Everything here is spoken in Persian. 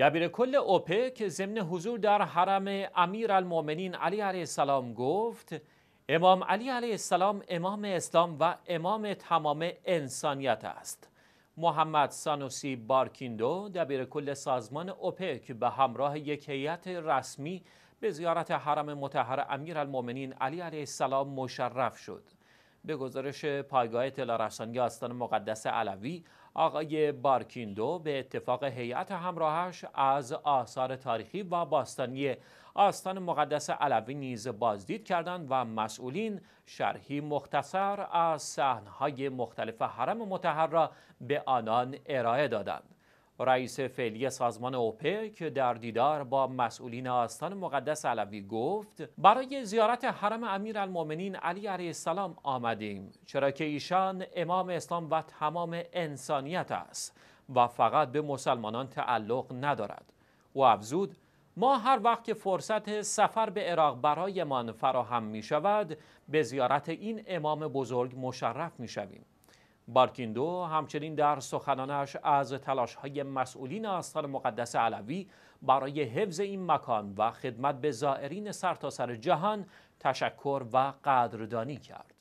دبیر کل اوپک ضمن حضور در حرم امیر المومنین علی علیه السلام گفت امام علی علیه السلام امام اسلام و امام تمام انسانیت است محمد سانوسی بارکیندو دبیر کل سازمان اوپک به همراه یک هیئت رسمی به زیارت حرم متحر امیر المومنین علی علیه السلام مشرف شد به گزارش پایگاه اطلاع آستان مقدس علوی آقای بارکیندو به اتفاق هیئت همراهش از آثار تاریخی و باستانی آستان مقدس علوی نیز بازدید کردند و مسئولین شرحی مختصر از صحنه‌های مختلف حرم متحر را به آنان ارائه دادند. رئیس فعلی سازمان اوپک در دیدار با مسئولین آستان مقدس علوی گفت برای زیارت حرم امیرالمؤمنین علی علیه السلام آمدیم چرا که ایشان امام اسلام و تمام انسانیت است و فقط به مسلمانان تعلق ندارد و افزود ما هر وقت که فرصت سفر به عراق برایمان فراهم می شود به زیارت این امام بزرگ مشرف می شویم بارکیندو همچنین در سخنانش از های مسئولین آستان مقدس علوی برای حفظ این مکان و خدمت به زائرین سرتاسر سر جهان تشکر و قدردانی کرد.